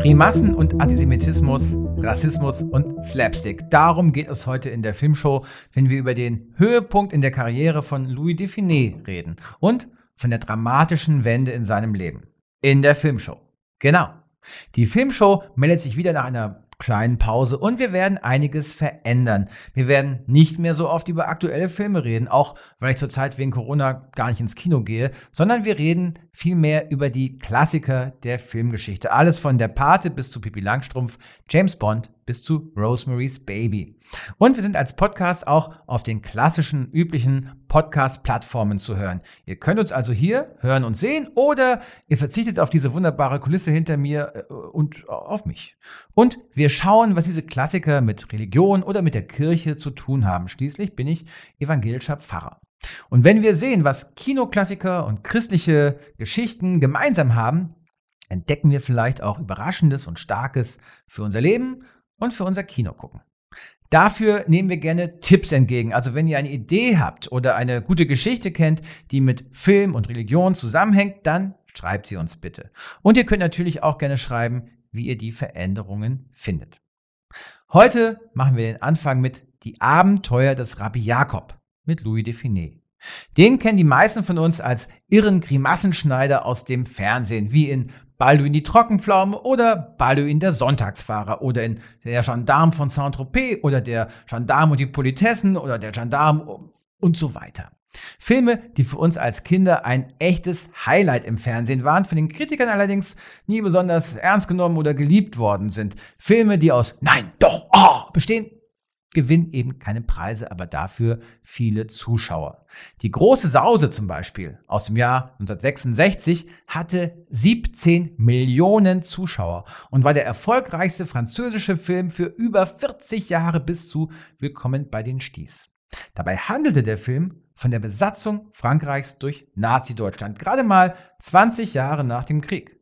Grimassen und Antisemitismus, Rassismus und Slapstick. Darum geht es heute in der Filmshow, wenn wir über den Höhepunkt in der Karriere von Louis Define reden und von der dramatischen Wende in seinem Leben. In der Filmshow. Genau. Die Filmshow meldet sich wieder nach einer kleinen Pause und wir werden einiges verändern. Wir werden nicht mehr so oft über aktuelle Filme reden, auch weil ich zurzeit wegen Corona gar nicht ins Kino gehe, sondern wir reden vielmehr über die Klassiker der Filmgeschichte. Alles von Der Pate bis zu Pippi Langstrumpf, James Bond bis zu Rosemary's Baby. Und wir sind als Podcast auch auf den klassischen, üblichen Podcast-Plattformen zu hören. Ihr könnt uns also hier hören und sehen oder ihr verzichtet auf diese wunderbare Kulisse hinter mir äh, und äh, auf mich. Und wir schauen, was diese Klassiker mit Religion oder mit der Kirche zu tun haben. Schließlich bin ich evangelischer Pfarrer. Und wenn wir sehen, was Kinoklassiker und christliche Geschichten gemeinsam haben, entdecken wir vielleicht auch Überraschendes und Starkes für unser Leben und für unser Kino Dafür nehmen wir gerne Tipps entgegen. Also wenn ihr eine Idee habt oder eine gute Geschichte kennt, die mit Film und Religion zusammenhängt, dann schreibt sie uns bitte. Und ihr könnt natürlich auch gerne schreiben, wie ihr die Veränderungen findet. Heute machen wir den Anfang mit Die Abenteuer des Rabbi Jakob mit Louis Define. Den kennen die meisten von uns als irren Grimassenschneider aus dem Fernsehen, wie in Balduin die Trockenpflaume oder Balduin der Sonntagsfahrer oder in Der Gendarm von Saint-Tropez oder Der Gendarm und die Politessen oder Der Gendarm und so weiter. Filme, die für uns als Kinder ein echtes Highlight im Fernsehen waren, von den Kritikern allerdings nie besonders ernst genommen oder geliebt worden sind. Filme, die aus Nein, doch, oh bestehen, gewinnen eben keine Preise, aber dafür viele Zuschauer. Die große Sause zum Beispiel aus dem Jahr 1966 hatte 17 Millionen Zuschauer und war der erfolgreichste französische Film für über 40 Jahre bis zu Willkommen bei den Sties. Dabei handelte der Film von der Besatzung Frankreichs durch Nazi-Deutschland, gerade mal 20 Jahre nach dem Krieg.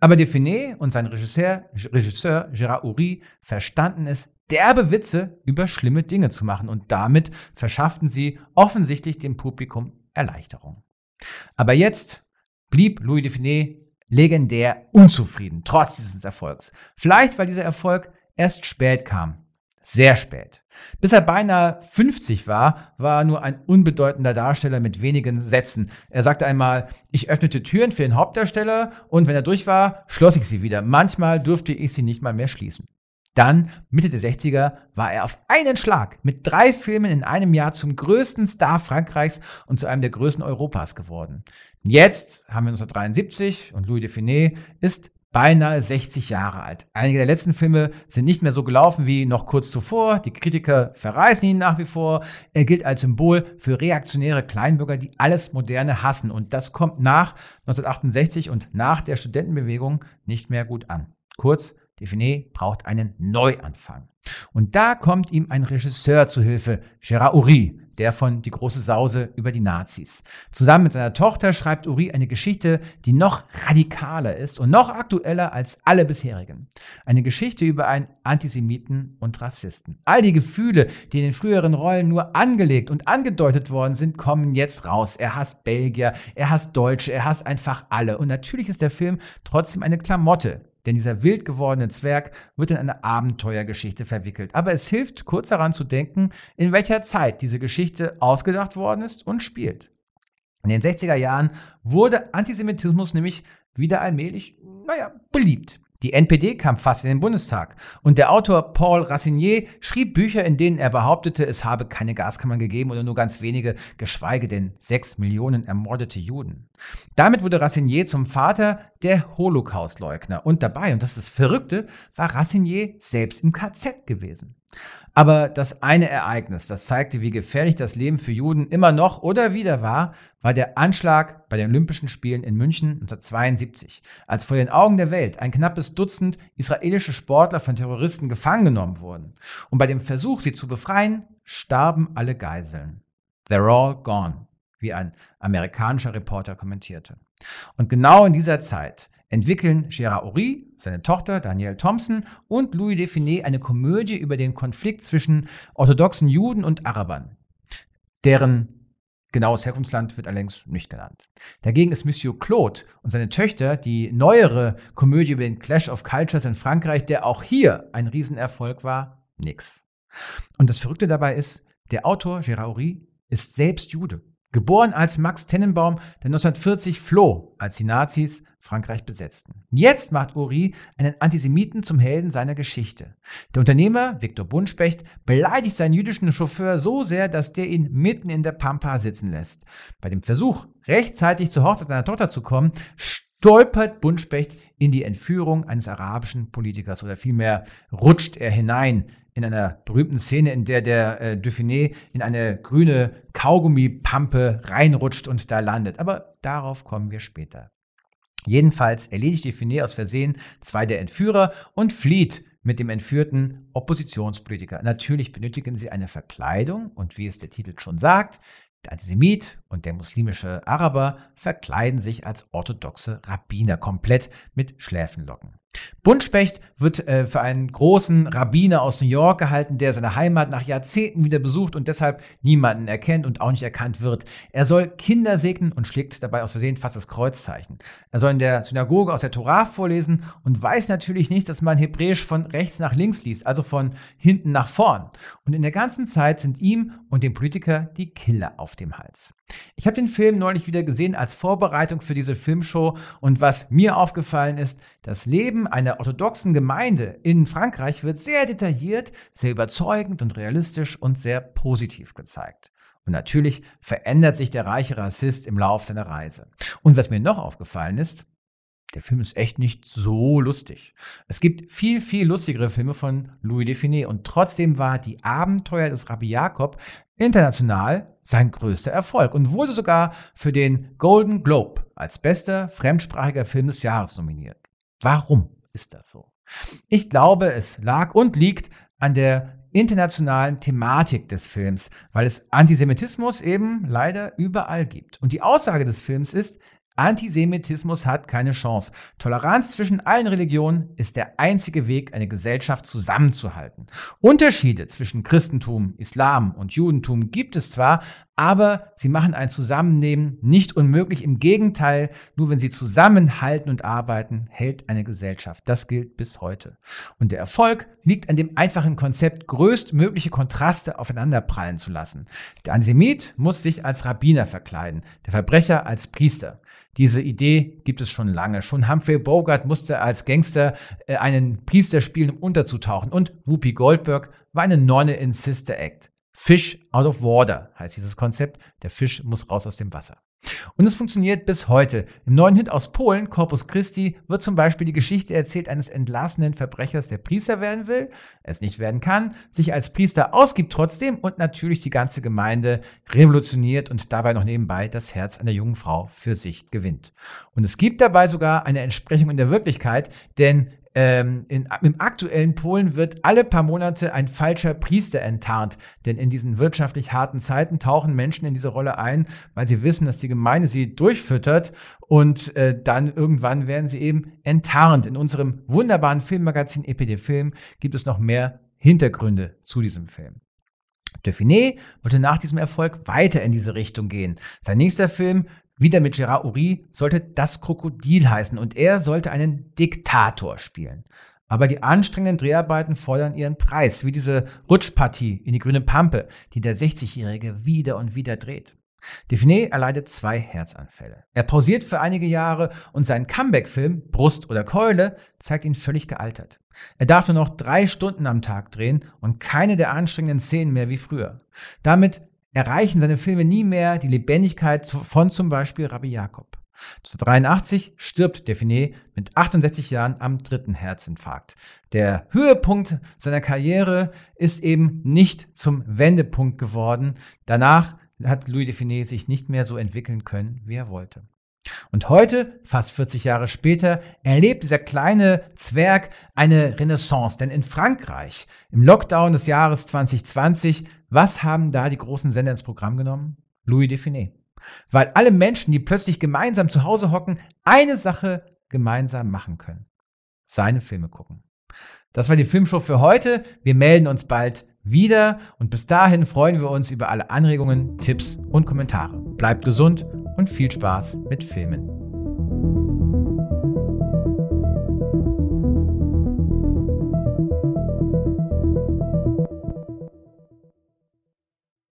Aber Define und sein Regisseur, Regisseur Gérard Uri verstanden es, derbe Witze über schlimme Dinge zu machen und damit verschafften sie offensichtlich dem Publikum Erleichterung. Aber jetzt blieb Louis Define legendär unzufrieden, trotz dieses Erfolgs. Vielleicht, weil dieser Erfolg erst spät kam. Sehr spät. Bis er beinahe 50 war, war er nur ein unbedeutender Darsteller mit wenigen Sätzen. Er sagte einmal, ich öffnete Türen für den Hauptdarsteller und wenn er durch war, schloss ich sie wieder. Manchmal durfte ich sie nicht mal mehr schließen. Dann, Mitte der 60er, war er auf einen Schlag mit drei Filmen in einem Jahr zum größten Star Frankreichs und zu einem der größten Europas geworden. Jetzt haben wir 1973 und Louis de Finet ist beinahe 60 Jahre alt. Einige der letzten Filme sind nicht mehr so gelaufen wie noch kurz zuvor. Die Kritiker verreißen ihn nach wie vor. Er gilt als Symbol für reaktionäre Kleinbürger, die alles Moderne hassen. Und das kommt nach 1968 und nach der Studentenbewegung nicht mehr gut an. Kurz, Define braucht einen Neuanfang. Und da kommt ihm ein Regisseur zu Hilfe, Gérard Oury der von Die große Sause über die Nazis. Zusammen mit seiner Tochter schreibt Uri eine Geschichte, die noch radikaler ist und noch aktueller als alle bisherigen. Eine Geschichte über einen Antisemiten und Rassisten. All die Gefühle, die in den früheren Rollen nur angelegt und angedeutet worden sind, kommen jetzt raus. Er hasst Belgier, er hasst Deutsche, er hasst einfach alle. Und natürlich ist der Film trotzdem eine Klamotte, denn dieser wild gewordene Zwerg wird in eine Abenteuergeschichte verwickelt. Aber es hilft, kurz daran zu denken, in welcher Zeit diese Geschichte Geschichte ausgedacht worden ist und spielt. In den 60er Jahren wurde Antisemitismus nämlich wieder allmählich, naja, beliebt. Die NPD kam fast in den Bundestag und der Autor Paul Racinier schrieb Bücher, in denen er behauptete, es habe keine Gaskammern gegeben oder nur ganz wenige, geschweige denn sechs Millionen ermordete Juden. Damit wurde Racinier zum Vater der Holocaustleugner und dabei, und das ist das Verrückte, war Racinier selbst im KZ gewesen. Aber das eine Ereignis, das zeigte, wie gefährlich das Leben für Juden immer noch oder wieder war, war der Anschlag bei den Olympischen Spielen in München 1972, als vor den Augen der Welt ein knappes Dutzend israelische Sportler von Terroristen gefangen genommen wurden. Und bei dem Versuch, sie zu befreien, starben alle Geiseln. They're all gone wie ein amerikanischer Reporter kommentierte. Und genau in dieser Zeit entwickeln Gérard Horry, seine Tochter Danielle Thompson und Louis Define eine Komödie über den Konflikt zwischen orthodoxen Juden und Arabern, deren genaues Herkunftsland wird allerdings nicht genannt. Dagegen ist Monsieur Claude und seine Töchter die neuere Komödie über den Clash of Cultures in Frankreich, der auch hier ein Riesenerfolg war, nix. Und das Verrückte dabei ist, der Autor Gérard Horry ist selbst Jude Geboren als Max Tennenbaum, der 1940 floh, als die Nazis Frankreich besetzten. Jetzt macht Uri einen Antisemiten zum Helden seiner Geschichte. Der Unternehmer Viktor Buntspecht beleidigt seinen jüdischen Chauffeur so sehr, dass der ihn mitten in der Pampa sitzen lässt. Bei dem Versuch, rechtzeitig zur Hochzeit seiner Tochter zu kommen, stolpert Buntspecht in die Entführung eines arabischen Politikers oder vielmehr rutscht er hinein in einer berühmten Szene, in der der äh, Dauphiné in eine grüne Kaugummipampe reinrutscht und da landet. Aber darauf kommen wir später. Jedenfalls erledigt Dauphiné aus Versehen zwei der Entführer und flieht mit dem entführten Oppositionspolitiker. Natürlich benötigen sie eine Verkleidung und wie es der Titel schon sagt, der Antisemit und der muslimische Araber verkleiden sich als orthodoxe Rabbiner komplett mit Schläfenlocken. Buntspecht wird äh, für einen großen Rabbiner aus New York gehalten, der seine Heimat nach Jahrzehnten wieder besucht und deshalb niemanden erkennt und auch nicht erkannt wird. Er soll Kinder segnen und schlägt dabei aus Versehen fast das Kreuzzeichen. Er soll in der Synagoge aus der Torah vorlesen und weiß natürlich nicht, dass man Hebräisch von rechts nach links liest, also von hinten nach vorn. Und in der ganzen Zeit sind ihm und dem Politiker die Killer auf dem Hals. Ich habe den Film neulich wieder gesehen als Vorbereitung für diese Filmshow und was mir aufgefallen ist, das Leben einer orthodoxen Gemeinde in Frankreich wird sehr detailliert, sehr überzeugend und realistisch und sehr positiv gezeigt. Und natürlich verändert sich der reiche Rassist im Lauf seiner Reise. Und was mir noch aufgefallen ist, der Film ist echt nicht so lustig. Es gibt viel, viel lustigere Filme von Louis Define und trotzdem war Die Abenteuer des Rabbi Jakob international sein größter Erfolg und wurde sogar für den Golden Globe als bester fremdsprachiger Film des Jahres nominiert. Warum ist das so? Ich glaube, es lag und liegt an der internationalen Thematik des Films, weil es Antisemitismus eben leider überall gibt. Und die Aussage des Films ist, Antisemitismus hat keine Chance. Toleranz zwischen allen Religionen ist der einzige Weg, eine Gesellschaft zusammenzuhalten. Unterschiede zwischen Christentum, Islam und Judentum gibt es zwar, aber sie machen ein Zusammennehmen nicht unmöglich. Im Gegenteil, nur wenn sie zusammenhalten und arbeiten, hält eine Gesellschaft. Das gilt bis heute. Und der Erfolg liegt an dem einfachen Konzept, größtmögliche Kontraste aufeinanderprallen zu lassen. Der Antisemit muss sich als Rabbiner verkleiden, der Verbrecher als Priester. Diese Idee gibt es schon lange. Schon Humphrey Bogart musste als Gangster äh, einen Priester spielen, um unterzutauchen. Und Whoopi Goldberg war eine Nonne in Sister Act. Fish out of water heißt dieses Konzept. Der Fisch muss raus aus dem Wasser. Und es funktioniert bis heute. Im neuen Hit aus Polen, Corpus Christi, wird zum Beispiel die Geschichte erzählt eines entlassenen Verbrechers, der Priester werden will, es nicht werden kann, sich als Priester ausgibt trotzdem und natürlich die ganze Gemeinde revolutioniert und dabei noch nebenbei das Herz einer jungen Frau für sich gewinnt. Und es gibt dabei sogar eine Entsprechung in der Wirklichkeit, denn ähm, in, im aktuellen Polen wird alle paar Monate ein falscher Priester enttarnt. Denn in diesen wirtschaftlich harten Zeiten tauchen Menschen in diese Rolle ein, weil sie wissen, dass die Gemeinde sie durchfüttert und äh, dann irgendwann werden sie eben enttarnt. In unserem wunderbaren Filmmagazin EPD Film gibt es noch mehr Hintergründe zu diesem Film. Dauphiné wollte nach diesem Erfolg weiter in diese Richtung gehen. Sein nächster Film wieder mit Gerard Uri sollte das Krokodil heißen und er sollte einen Diktator spielen. Aber die anstrengenden Dreharbeiten fordern ihren Preis, wie diese Rutschpartie in die grüne Pampe, die der 60-Jährige wieder und wieder dreht. Define erleidet zwei Herzanfälle. Er pausiert für einige Jahre und sein Comeback-Film Brust oder Keule zeigt ihn völlig gealtert. Er darf nur noch drei Stunden am Tag drehen und keine der anstrengenden Szenen mehr wie früher. Damit erreichen seine Filme nie mehr die Lebendigkeit von zum Beispiel Rabbi Jakob. 1983 stirbt Define mit 68 Jahren am dritten Herzinfarkt. Der Höhepunkt seiner Karriere ist eben nicht zum Wendepunkt geworden. Danach hat Louis Define sich nicht mehr so entwickeln können, wie er wollte. Und heute, fast 40 Jahre später, erlebt dieser kleine Zwerg eine Renaissance. Denn in Frankreich, im Lockdown des Jahres 2020, was haben da die großen Sender ins Programm genommen? Louis Define. Weil alle Menschen, die plötzlich gemeinsam zu Hause hocken, eine Sache gemeinsam machen können. Seine Filme gucken. Das war die Filmshow für heute. Wir melden uns bald wieder und bis dahin freuen wir uns über alle Anregungen, Tipps und Kommentare. Bleibt gesund und viel Spaß mit Filmen.